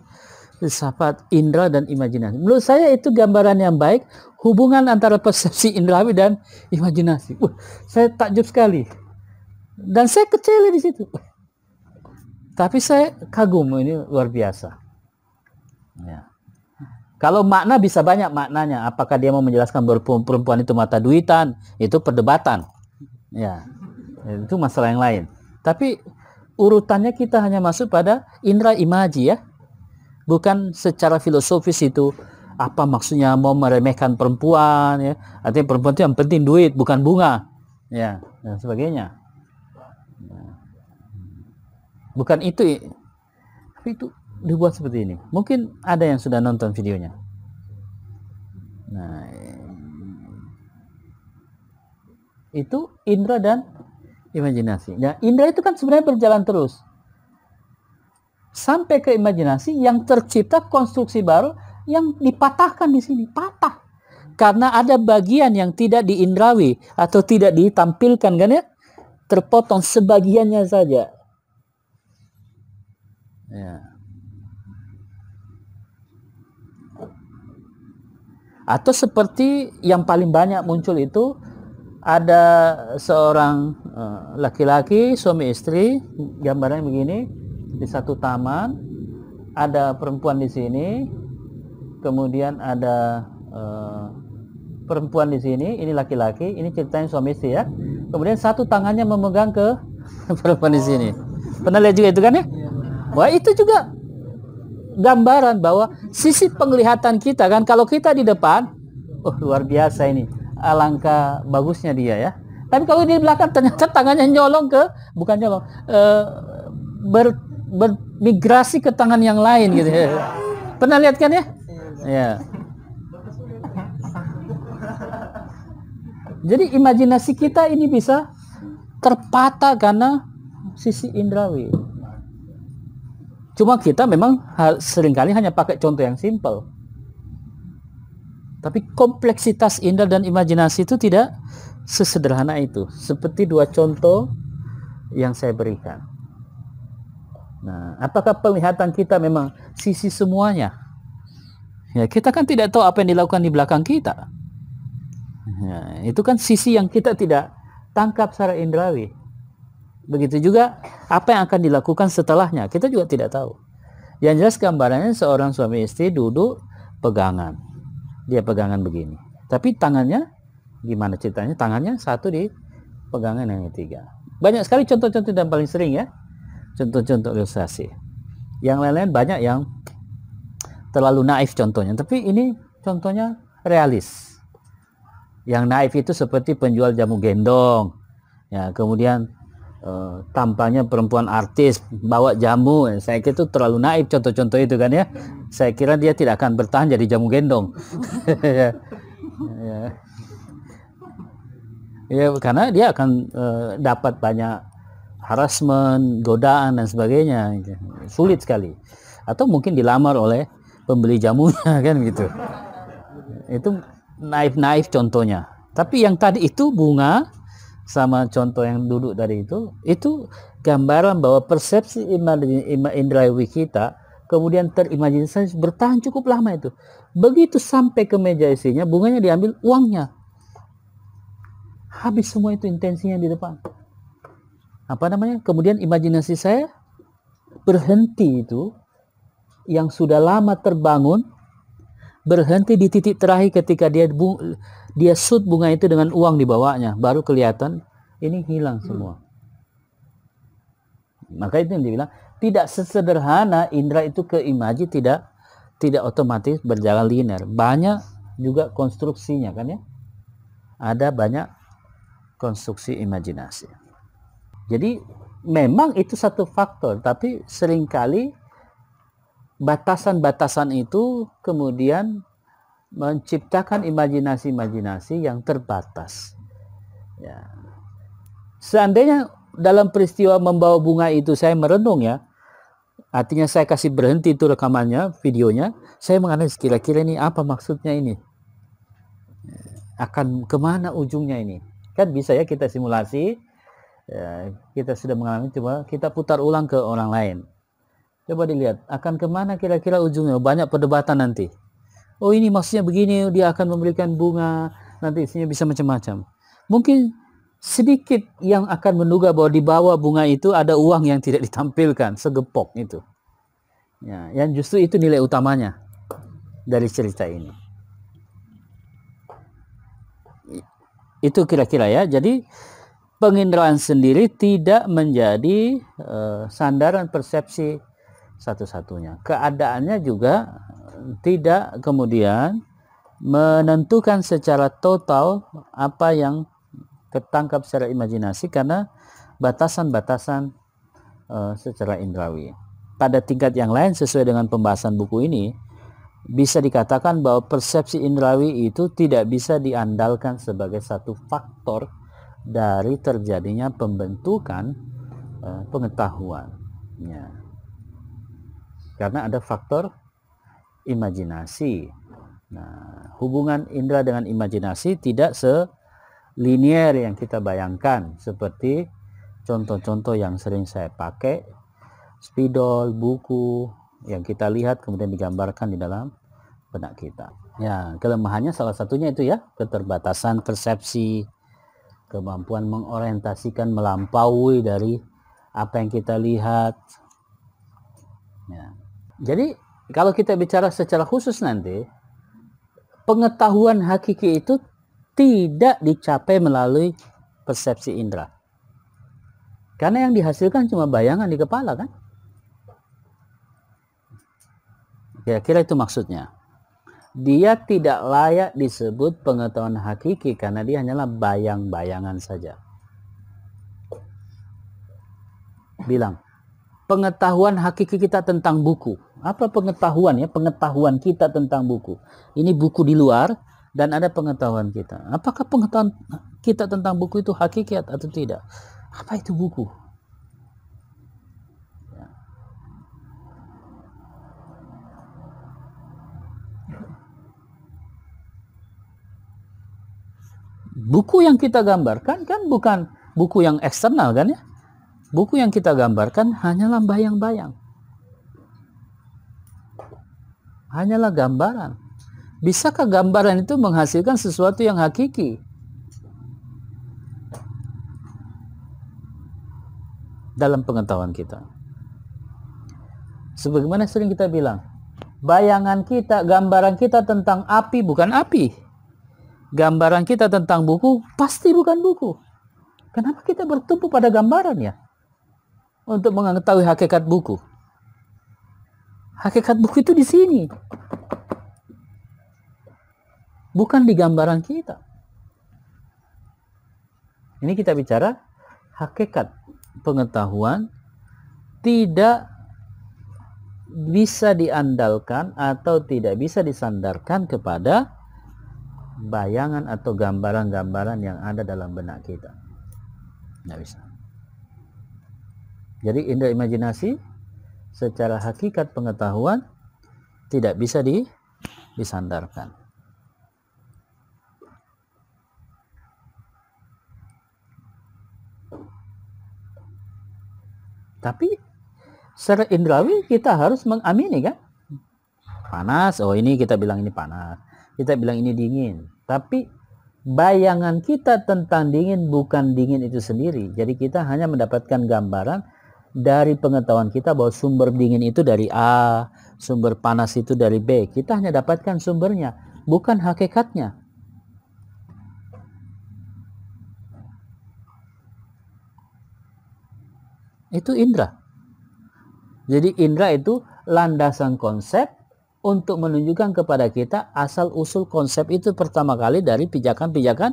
A: filsafat indera dan imajinasi. Menurut saya itu gambaran yang baik hubungan antara persepsi indrawi dan imajinasi. Uh, saya takjub sekali dan saya kecil di situ. Tapi saya kagum ini luar biasa. Ya. Kalau makna bisa banyak maknanya. Apakah dia mau menjelaskan perempuan itu mata duitan? Itu perdebatan. Ya, itu masalah yang lain. Tapi urutannya kita hanya masuk pada indra imaji ya. Bukan secara filosofis itu apa maksudnya mau meremehkan perempuan ya. Artinya perempuan itu yang penting duit bukan bunga ya dan sebagainya bukan itu tapi itu dibuat seperti ini mungkin ada yang sudah nonton videonya nah itu indera dan imajinasi nah indera itu kan sebenarnya berjalan terus sampai ke imajinasi yang tercipta konstruksi baru yang dipatahkan di sini patah karena ada bagian yang tidak diindrawi atau tidak ditampilkan kan ya terpotong sebagiannya saja ya atau seperti yang paling banyak muncul itu ada seorang eh, laki-laki uh, suami istri gambarnya begini di satu taman ada perempuan di sini kemudian ada uh, perempuan di sini ini laki-laki ini ceritanya suami istri ya kemudian satu tangannya memegang ke perempuan di sini oh. pernah lihat juga itu kan ya Wah itu juga gambaran bahwa sisi penglihatan kita kan kalau kita di depan, oh luar biasa ini, alangkah bagusnya dia ya. Tapi kalau di belakang ternyata tangannya nyolong ke, bukan nyolong, e, ber, bermigrasi ke tangan yang lain gitu ya. Pernah lihat kan ya? Ya. Jadi imajinasi kita ini bisa terpatah karena sisi indrawi. Cuma kita memang seringkali hanya pakai contoh yang simple. Tapi kompleksitas indah dan imajinasi itu tidak sesederhana itu. Seperti dua contoh yang saya berikan. Nah, apakah penglihatan kita memang sisi semuanya? Ya, kita kan tidak tahu apa yang dilakukan di belakang kita. Ya, itu kan sisi yang kita tidak tangkap secara indrawi. Begitu juga apa yang akan dilakukan setelahnya, kita juga tidak tahu. Yang jelas gambarannya seorang suami istri duduk pegangan. Dia pegangan begini. Tapi tangannya gimana ceritanya? Tangannya satu di pegangan yang ketiga. Banyak sekali contoh-contoh dan paling sering ya. Contoh-contoh ilustrasi. Yang lain-lain banyak yang terlalu naif contohnya. Tapi ini contohnya realis. Yang naif itu seperti penjual jamu gendong. Ya, kemudian Eh, tampaknya perempuan artis bawa jamu saya kira itu terlalu naif, contoh-contoh itu kan ya saya kira dia tidak akan bertahan jadi jamu gendong ya, ya. karena dia akan eh, dapat banyak harassment godaan dan sebagainya sulit sekali atau mungkin dilamar oleh pembeli jamunya kan gitu itu naif-naif contohnya tapi yang tadi itu bunga sama contoh yang duduk dari itu itu gambaran bahwa persepsi indrawi kita kemudian terimajinasi bertahan cukup lama itu begitu sampai ke meja isinya bunganya diambil uangnya habis semua itu intensinya di depan apa namanya kemudian imajinasi saya berhenti itu yang sudah lama terbangun berhenti di titik terakhir ketika dia dia sud bunga itu dengan uang dibawanya baru kelihatan ini hilang hmm. semua hmm. maka itu yang dibilang tidak sesederhana indera itu ke imaji tidak tidak otomatis berjalan linear banyak juga konstruksinya kan ya ada banyak konstruksi imajinasi jadi memang itu satu faktor tapi seringkali batasan-batasan itu kemudian menciptakan imajinasi-imajinasi yang terbatas. Ya. Seandainya dalam peristiwa membawa bunga itu saya merenung ya, artinya saya kasih berhenti itu rekamannya, videonya, saya menganalisis kira-kira ini apa maksudnya ini, akan kemana ujungnya ini, kan bisa ya kita simulasi, ya, kita sudah mengalami coba kita putar ulang ke orang lain, coba dilihat akan kemana kira-kira ujungnya, banyak perdebatan nanti oh ini maksudnya begini dia akan memberikan bunga nanti isinya bisa macam-macam mungkin sedikit yang akan menduga bahwa di bawah bunga itu ada uang yang tidak ditampilkan segepok itu ya yang justru itu nilai utamanya dari cerita ini itu kira-kira ya jadi penginderaan sendiri tidak menjadi uh, sandaran persepsi satu-satunya keadaannya juga tidak kemudian menentukan secara total apa yang ketangkap secara imajinasi karena batasan-batasan uh, secara indrawi. Pada tingkat yang lain sesuai dengan pembahasan buku ini bisa dikatakan bahwa persepsi indrawi itu tidak bisa diandalkan sebagai satu faktor dari terjadinya pembentukan uh, eh, pengetahuan. Ya. Karena ada faktor imajinasi. Nah, hubungan indera dengan imajinasi tidak selinier yang kita bayangkan seperti contoh-contoh yang sering saya pakai spidol, buku yang kita lihat kemudian digambarkan di dalam benak kita. Ya, kelemahannya salah satunya itu ya, keterbatasan persepsi, kemampuan mengorientasikan melampaui dari apa yang kita lihat. Ya. Jadi kalau kita bicara secara khusus nanti, pengetahuan hakiki itu tidak dicapai melalui persepsi indera. Karena yang dihasilkan cuma bayangan di kepala kan? Kira-kira itu maksudnya. Dia tidak layak disebut pengetahuan hakiki karena dia hanyalah bayang-bayangan saja. Bilang, pengetahuan hakiki kita tentang buku apa pengetahuan ya? Pengetahuan kita tentang buku. Ini buku di luar dan ada pengetahuan kita. Apakah pengetahuan kita tentang buku itu hakikat atau tidak? Apa itu buku? Buku yang kita gambarkan kan bukan buku yang eksternal kan ya? Buku yang kita gambarkan hanyalah bayang-bayang hanyalah gambaran. Bisakah gambaran itu menghasilkan sesuatu yang hakiki? Dalam pengetahuan kita. Sebagaimana sering kita bilang, bayangan kita, gambaran kita tentang api bukan api. Gambaran kita tentang buku pasti bukan buku. Kenapa kita bertumpu pada gambaran ya? Untuk mengetahui hakikat buku. Hakikat buku itu di sini. Bukan di gambaran kita. Ini kita bicara hakikat pengetahuan tidak bisa diandalkan atau tidak bisa disandarkan kepada bayangan atau gambaran-gambaran yang ada dalam benak kita. Tidak bisa. Jadi indah imajinasi secara hakikat pengetahuan tidak bisa di, disandarkan. Tapi secara indrawi kita harus mengamini kan? Panas, oh ini kita bilang ini panas. Kita bilang ini dingin. Tapi bayangan kita tentang dingin bukan dingin itu sendiri. Jadi kita hanya mendapatkan gambaran dari pengetahuan kita bahwa sumber dingin itu dari A, sumber panas itu dari B. Kita hanya dapatkan sumbernya, bukan hakikatnya. Itu indera. Jadi indera itu landasan konsep untuk menunjukkan kepada kita asal-usul konsep itu pertama kali dari pijakan-pijakan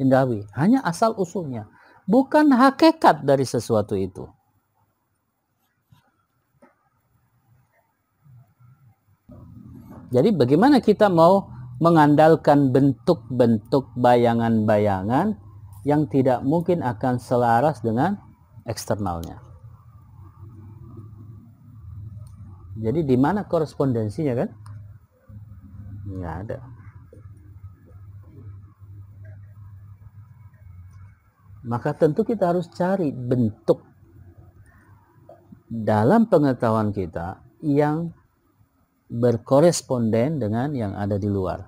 A: indrawi. Hanya asal-usulnya. Bukan hakikat dari sesuatu itu. Jadi bagaimana kita mau mengandalkan bentuk-bentuk bayangan-bayangan yang tidak mungkin akan selaras dengan eksternalnya. Jadi di mana korespondensinya kan? Nggak ada. Maka tentu kita harus cari bentuk dalam pengetahuan kita yang berkoresponden dengan yang ada di luar.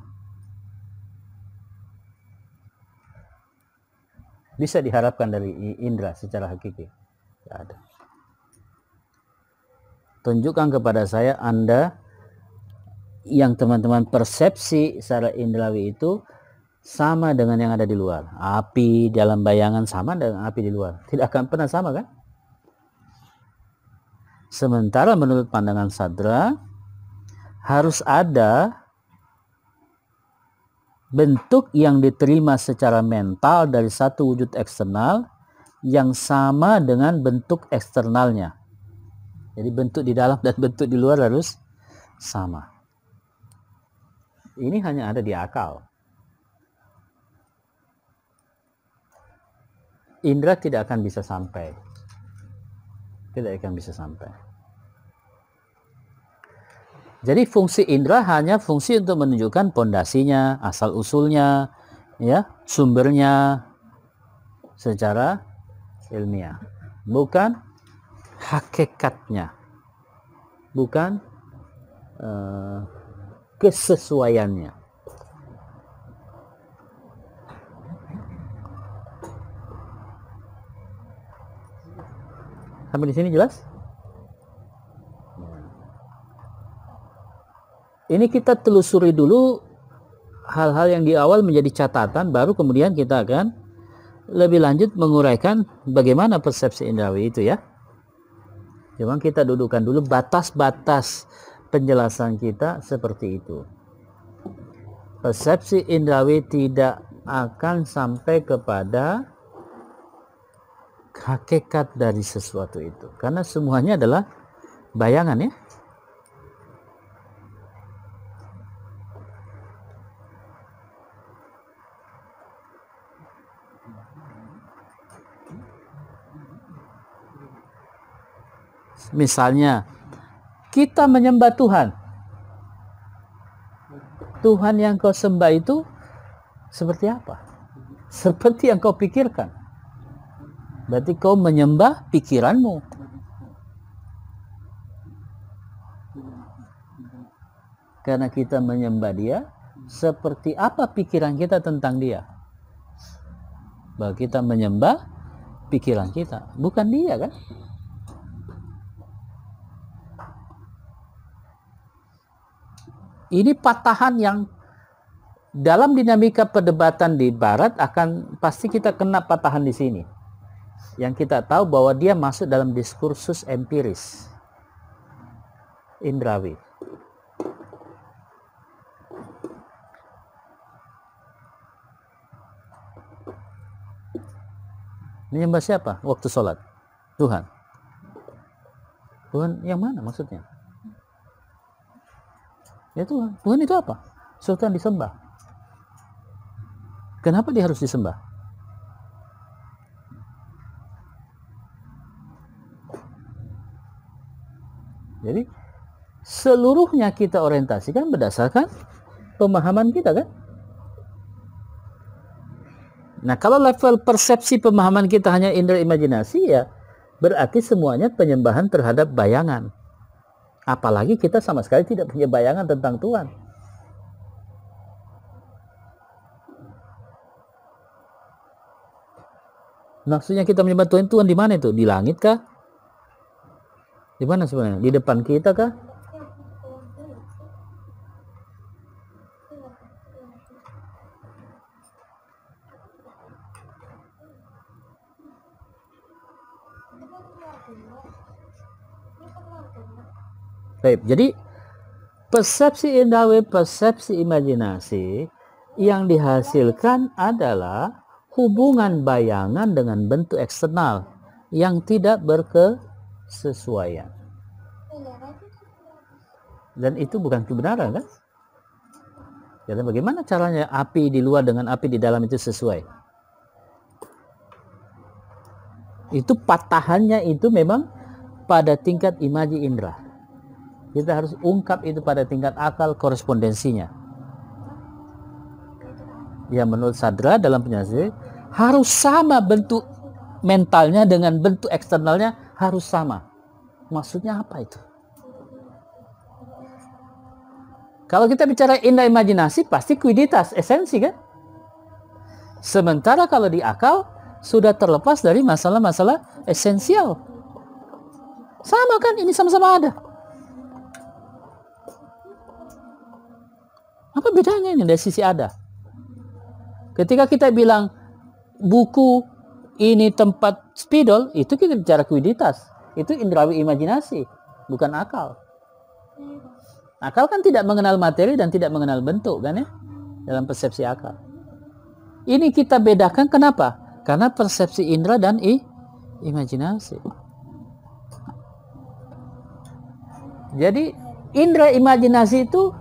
A: Bisa diharapkan dari indera secara hakiki. ada. Tunjukkan kepada saya Anda yang teman-teman persepsi secara indrawi itu sama dengan yang ada di luar. Api dalam bayangan sama dengan api di luar. Tidak akan pernah sama kan? Sementara menurut pandangan sadra, harus ada bentuk yang diterima secara mental dari satu wujud eksternal yang sama dengan bentuk eksternalnya. Jadi bentuk di dalam dan bentuk di luar harus sama. Ini hanya ada di akal. Indra tidak akan bisa sampai. Tidak akan bisa sampai. Jadi fungsi indera hanya fungsi untuk menunjukkan pondasinya, asal usulnya, ya, sumbernya secara ilmiah. Bukan hakikatnya. Bukan uh, kesesuaiannya. Sampai di sini jelas? ini kita telusuri dulu hal-hal yang di awal menjadi catatan baru kemudian kita akan lebih lanjut menguraikan bagaimana persepsi indrawi itu ya cuma kita dudukan dulu batas-batas penjelasan kita seperti itu persepsi indrawi tidak akan sampai kepada hakikat dari sesuatu itu karena semuanya adalah bayangan ya Misalnya, kita menyembah Tuhan. Tuhan yang kau sembah itu seperti apa? Seperti yang kau pikirkan. Berarti kau menyembah pikiranmu. Karena kita menyembah dia, seperti apa pikiran kita tentang dia? Bahwa kita menyembah pikiran kita, bukan dia kan? Ini patahan yang dalam dinamika perdebatan di barat akan pasti kita kena patahan di sini. Yang kita tahu bahwa dia masuk dalam diskursus empiris. Indrawi. Menyembah siapa? Waktu sholat. Tuhan. Tuhan yang mana maksudnya? Ya Tuhan. Tuhan itu apa? Sesuatu yang disembah. Kenapa dia harus disembah? Jadi seluruhnya kita orientasikan berdasarkan pemahaman kita kan? Nah kalau level persepsi pemahaman kita hanya indera imajinasi ya berarti semuanya penyembahan terhadap bayangan. Apalagi kita sama sekali tidak punya bayangan tentang Tuhan. Maksudnya kita menyebut Tuhan, Tuhan di mana itu? Di langit kah? Di mana sebenarnya? Di depan kita kah? Baik, jadi persepsi indawi, persepsi imajinasi yang dihasilkan adalah hubungan bayangan dengan bentuk eksternal yang tidak berkesesuaian. Dan itu bukan kebenaran kan? Jadi bagaimana caranya api di luar dengan api di dalam itu sesuai? Itu patahannya itu memang pada tingkat imaji indra. Kita harus ungkap itu pada tingkat akal korespondensinya. Ya menurut Sadra dalam penyelesaian harus sama bentuk mentalnya dengan bentuk eksternalnya harus sama. Maksudnya apa itu? Kalau kita bicara indah imajinasi pasti kuiditas, esensi kan? Sementara kalau di akal sudah terlepas dari masalah-masalah esensial. Sama kan ini sama-sama ada. Apa bedanya ini dari sisi ada? Ketika kita bilang buku ini tempat spidol, itu kita bicara kuiditas. Itu indrawi imajinasi, bukan akal. Akal kan tidak mengenal materi dan tidak mengenal bentuk kan ya dalam persepsi akal. Ini kita bedakan kenapa? Karena persepsi indra dan i imajinasi. Jadi indra imajinasi itu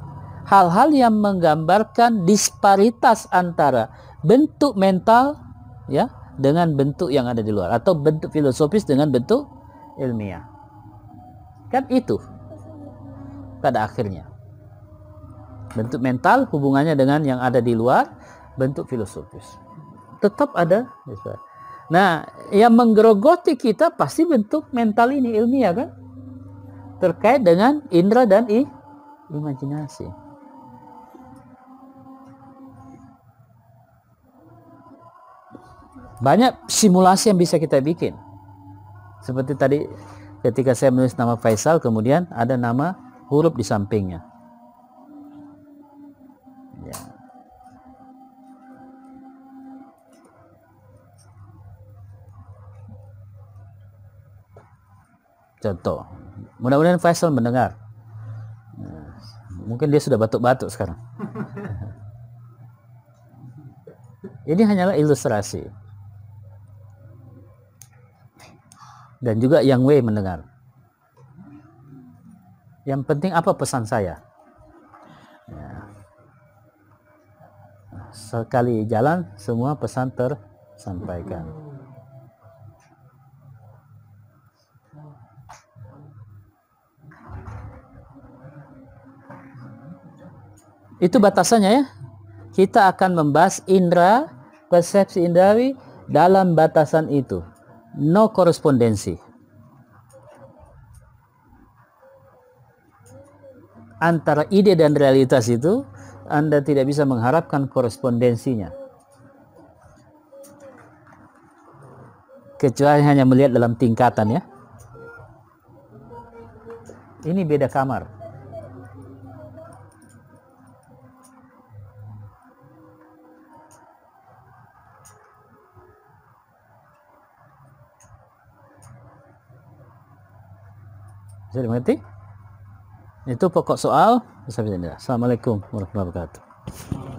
A: hal-hal yang menggambarkan disparitas antara bentuk mental ya dengan bentuk yang ada di luar atau bentuk filosofis dengan bentuk ilmiah. Kan itu pada akhirnya. Bentuk mental hubungannya dengan yang ada di luar, bentuk filosofis. Tetap ada ya, Nah, yang menggerogoti kita pasti bentuk mental ini ilmiah kan? Terkait dengan indera dan i, imajinasi. Banyak simulasi yang bisa kita bikin. Seperti tadi ketika saya menulis nama Faisal, kemudian ada nama huruf di sampingnya. Ya. Contoh, mudah-mudahan Faisal mendengar. Nah, mungkin dia sudah batuk-batuk sekarang. Ini hanyalah ilustrasi. dan juga yang W mendengar. Yang penting apa pesan saya? Ya. Sekali jalan semua pesan tersampaikan. Itu batasannya ya. Kita akan membahas indera, persepsi indrawi dalam batasan itu no korespondensi antara ide dan realitas itu Anda tidak bisa mengharapkan korespondensinya kecuali hanya melihat dalam tingkatan ya ini beda kamar Bisa dimengerti? Itu pokok soal. Assalamualaikum warahmatullahi wabarakatuh.